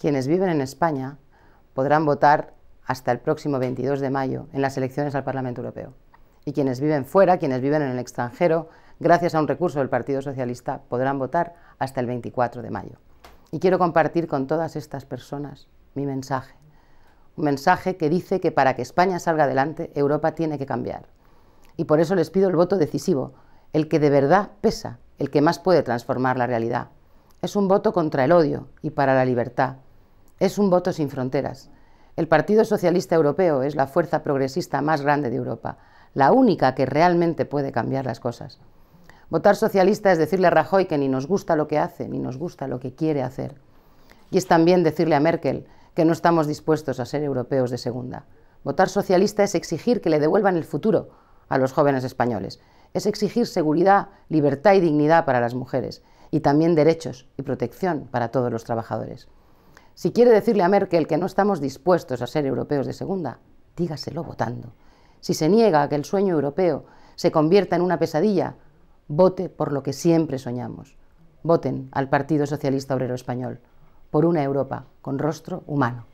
quienes viven en España podrán votar hasta el próximo 22 de mayo en las elecciones al Parlamento Europeo. Y quienes viven fuera, quienes viven en el extranjero, gracias a un recurso del Partido Socialista, podrán votar hasta el 24 de mayo. Y quiero compartir con todas estas personas mi mensaje. Un mensaje que dice que para que España salga adelante, Europa tiene que cambiar. Y por eso les pido el voto decisivo, el que de verdad pesa, el que más puede transformar la realidad. Es un voto contra el odio y para la libertad es un voto sin fronteras. El Partido Socialista Europeo es la fuerza progresista más grande de Europa, la única que realmente puede cambiar las cosas. Votar socialista es decirle a Rajoy que ni nos gusta lo que hace, ni nos gusta lo que quiere hacer. Y es también decirle a Merkel que no estamos dispuestos a ser europeos de segunda. Votar socialista es exigir que le devuelvan el futuro a los jóvenes españoles. Es exigir seguridad, libertad y dignidad para las mujeres. Y también derechos y protección para todos los trabajadores. Si quiere decirle a Merkel que no estamos dispuestos a ser europeos de segunda, dígaselo votando. Si se niega a que el sueño europeo se convierta en una pesadilla, vote por lo que siempre soñamos. Voten al Partido Socialista Obrero Español, por una Europa con rostro humano.